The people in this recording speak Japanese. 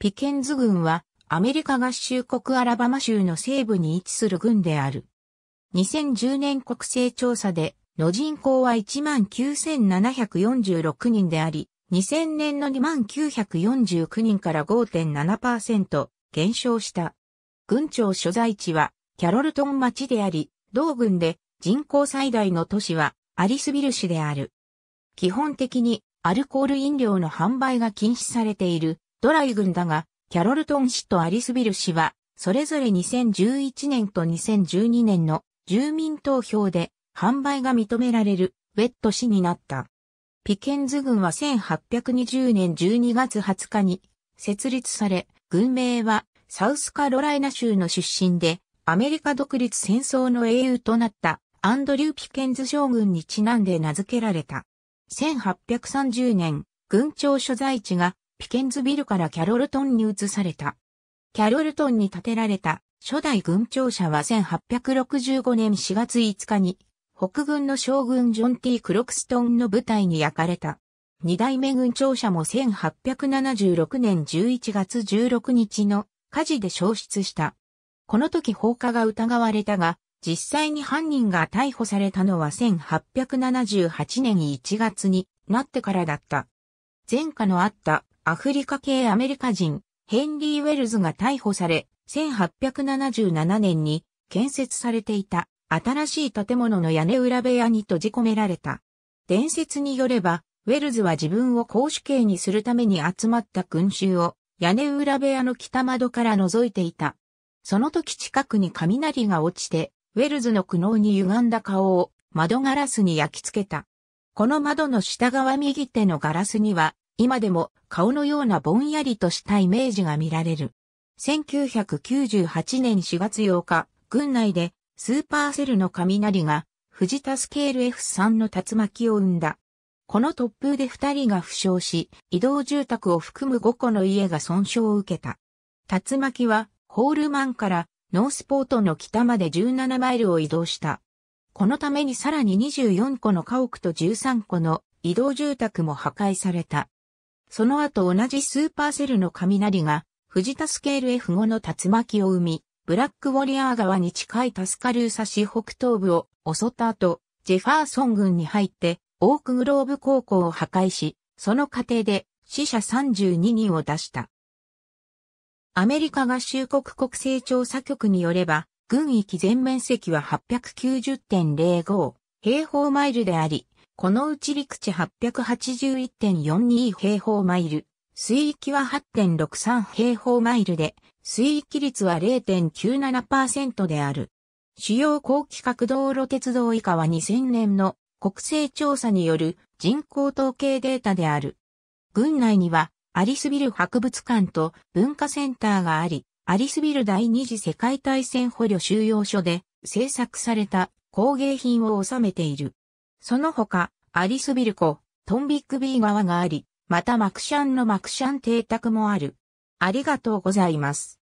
ピケンズ軍はアメリカ合衆国アラバマ州の西部に位置する軍である。2010年国勢調査での人口は19,746人であり、2000年の2949人から5.7%減少した。軍庁所在地はキャロルトン町であり、同軍で人口最大の都市はアリスビル市である。基本的にアルコール飲料の販売が禁止されているドライ軍だが、キャロルトン氏とアリスビル氏は、それぞれ2011年と2012年の住民投票で販売が認められるウェット氏になった。ピケンズ軍は1820年12月20日に設立され、軍名はサウスカロライナ州の出身で、アメリカ独立戦争の英雄となったアンドリュー・ピケンズ将軍にちなんで名付けられた。1830年、軍庁所在地がピケンズビルからキャロルトンに移された。キャロルトンに建てられた初代軍庁舎は1865年4月5日に北軍の将軍ジョン・ T・ クロクストンの部隊に焼かれた。二代目軍庁舎も1876年11月16日の火事で消失した。この時放火が疑われたが、実際に犯人が逮捕されたのは1878年1月になってからだった。前科のあったアフリカ系アメリカ人、ヘンリー・ウェルズが逮捕され、1877年に建設されていた新しい建物の屋根裏部屋に閉じ込められた。伝説によれば、ウェルズは自分を公主刑にするために集まった群衆を屋根裏部屋の北窓から覗いていた。その時近くに雷が落ちて、ウェルズの苦悩に歪んだ顔を窓ガラスに焼き付けた。この窓の下側右手のガラスには今でも顔のようなぼんやりとしたイメージが見られる。1998年4月8日、軍内でスーパーセルの雷が藤田スケール F3 の竜巻を生んだ。この突風で2人が負傷し、移動住宅を含む5個の家が損傷を受けた。竜巻はホールマンからノースポートの北まで17マイルを移動した。このためにさらに24個の家屋と13個の移動住宅も破壊された。その後同じスーパーセルの雷が、藤田スケール F5 の竜巻を生み、ブラックウォリアー川に近いタスカルーサ市北東部を襲った後、ジェファーソン軍に入って、オークグローブ高校を破壊し、その過程で死者32人を出した。アメリカ合衆国国勢調査局によれば、軍域全面積は890.05。平方マイルであり、このうち陸地881.42平方マイル、水域は8.63平方マイルで、水域率は0.97%である。主要高規格道路鉄道以下は2000年の国勢調査による人口統計データである。郡内にはアリスビル博物館と文化センターがあり、アリスビル第二次世界大戦捕虜収容所で制作された工芸品を収めている。その他、アリスビルコ、トンビックビー川があり、またマクシャンのマクシャン邸宅もある。ありがとうございます。